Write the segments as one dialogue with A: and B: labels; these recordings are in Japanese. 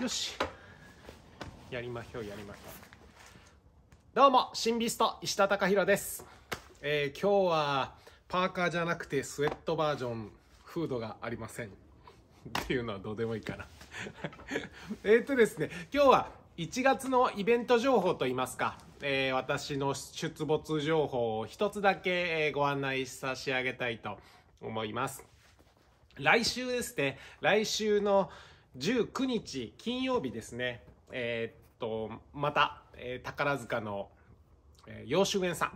A: よしやりましょうやりましょうどうも新ビスト石田貴弘です、えー、今日はパーカーじゃなくてスウェットバージョンフードがありませんっていうのはどうでもいいかな えっとですね今日は1月のイベント情報といいますか、えー、私の出没情報を1つだけご案内差し上げたいと思います来週ですね来週の19日金曜日ですね、えー、っと、また、えー、宝塚の、えー、幼春園さ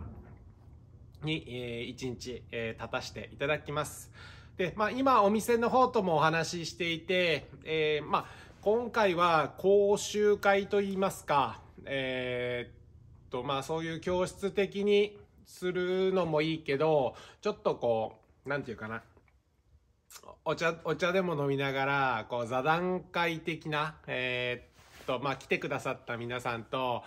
A: んに、えー、1日、えー、立たせていただきます。で、まあ、今お店の方ともお話ししていて、えー、まあ、今回は講習会といいますか、えー、っと、まあ、そういう教室的にするのもいいけど、ちょっとこう、なんていうかな、お茶、お茶でも飲みながら、こう、座談会的な、えー、っと、まあ、来てくださった皆さんと、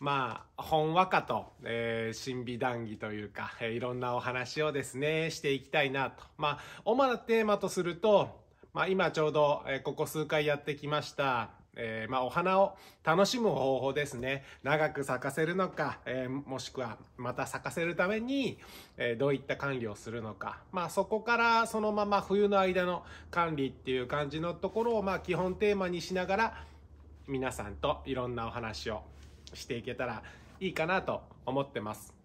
A: まあ、ほんわかと、えー、神美談義というか、えー、いろんなお話をですね、していきたいなと。まあ、主なテーマとすると、まあ、今ちょうど、えー、ここ数回やってきました、えー、まあ、お花を楽しむ方法ですね。長く咲かせるのか、えー、もしくはまた咲かせるために、えー、どういった管理をするのか。まあ、そこからそのまま冬の間の管理っていう感じのところを、まあ、基本テーマにしながら、皆さんといろんなお話をしていけたらいいかなと思ってます。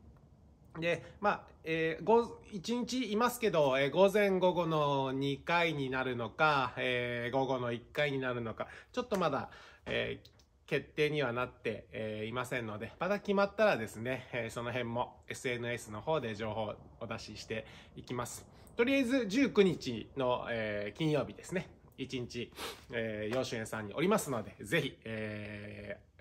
A: で、まあ、えー、1日いますけど、えー、午前午後の2回になるのか、えー、午後の1回になるのか、ちょっとまだ、えー、決定にはなって、えー、いませんので、まだ決まったらですね、えー、その辺も SNS の方で情報をお出ししていきます。とりあえず19日の、えー、金曜日ですね、一日、えー、養子園さんにおりますので、ぜひ、えー、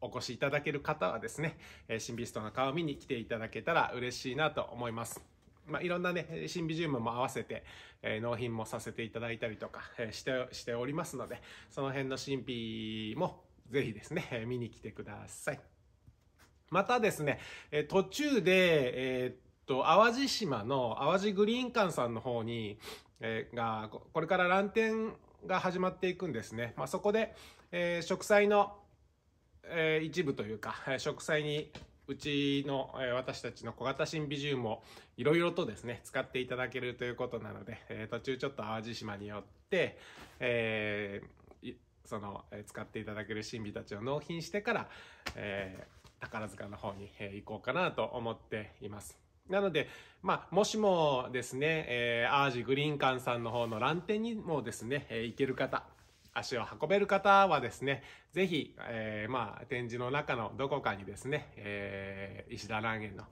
A: お越しいただける方はですね、新ビストの顔を見に来ていただけたら嬉しいなと思います。まあ、いろんなね、シンビジウムも合わせて、えー、納品もさせていただいたりとか、えー、してしておりますので、その辺の神秘もぜひですね、えー、見に来てください。またですね、えー、途中で、えー、っと、淡路島の淡路グリーン館さんの方に、えー、が、これから蘭展が始まっていくんですね。まあ、そこで、えー、植栽のえー、一部というか、植栽にうちの、え私たちの小型シンビジウムをいろいろとですね、使っていただけるということなので、え途中ちょっと淡路島によって、えー、その、え使っていただけるンビたちを納品してから、えー、宝塚の方に、え行こうかなと思っています。なので、まあ、もしもですね、えー、アージグリーン館さんの方の蘭店にもですね、え行ける方、足を運べる方はですね、ぜひ、えー、まあ、展示の中のどこかにですね、えー、石田蘭園の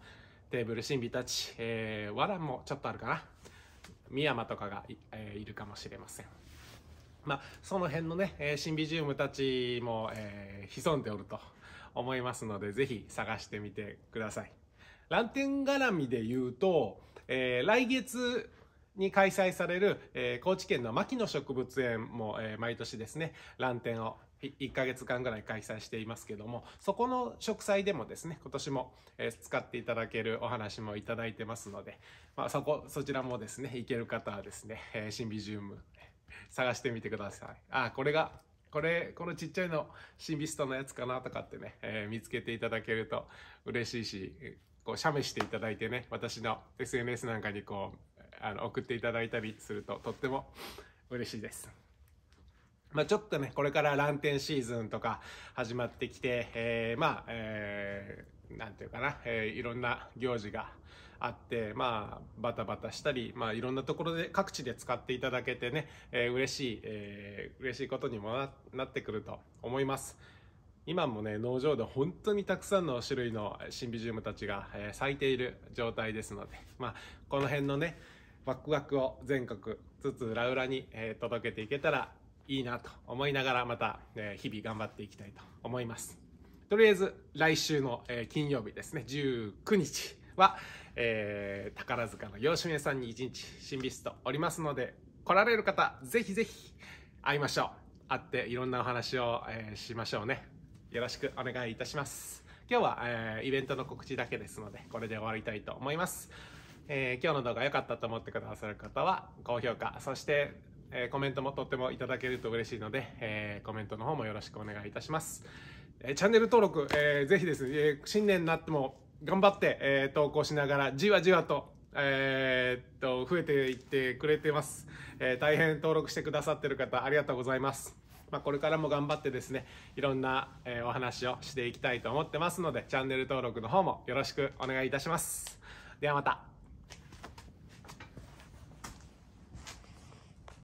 A: テーブル神秘たち、えー、わらもちょっとあるかな。深山とかがい,、えー、いるかもしれません。まあ、その辺のね、えシンビジウムたちも、えー、潜んでおると思いますので、ぜひ探してみてください。ランテン絡みで言うと、えー、来月、に開催される、えー、高知県の牧野植物園も、えー、毎年ですね、蘭展を1ヶ月間ぐらい開催していますけども、そこの植栽でもですね、今年も、えー、使っていただけるお話もいただいてますので、まあ、そこ、そちらもですね、行ける方はですね、えー、シンビジウム探してみてください。あ、これが、これ、このちっちゃいの、シンビストのやつかなとかってね、えー、見つけていただけると嬉しいし、こう、写メしていただいてね、私の SNS なんかにこう、あの送っていただいたりするととっても嬉しいです。まあ、ちょっとね、これから乱天シーズンとか始まってきて、えー、まあ、えー、なんていうかな、えー、いろんな行事があって、まあ、バタバタしたり、まあ、いろんなところで、各地で使っていただけてね、えー、嬉しい、えー、嬉しいことにもななってくると思います。今もね、農場で本当にたくさんの種類のシンビジウムたちが、えー、咲いている状態ですので、まあ、この辺のね、ワクワクを全国つつ裏裏に、え届けていけたらいいなと思いながらまた、え日々頑張っていきたいと思いますとりあえず来週の、え金曜日ですね19日は、えー、宝塚の洋酒屋さんに一日新ビストおりますので来られる方ぜひぜひ会いましょう会っていろんなお話を、えー、しましょうねよろしくお願いいたします今日は、えー、イベントの告知だけですのでこれで終わりたいと思いますえー、今日の動画良かったと思ってくださる方は高評価、そして、えー、コメントもとってもいただけると嬉しいので、えー、コメントの方もよろしくお願いいたします。えチャンネル登録、えー、ぜひですね、え新年になっても頑張って、え投稿しながらじわじわとえー、っと、増えていってくれてます。えー、大変登録してくださってる方、ありがとうございます。まあ、これからも頑張ってですね、いろんな、えー、お話をしていきたいと思ってますので、チャンネル登録の方もよろしくお願いいたします。ではまた。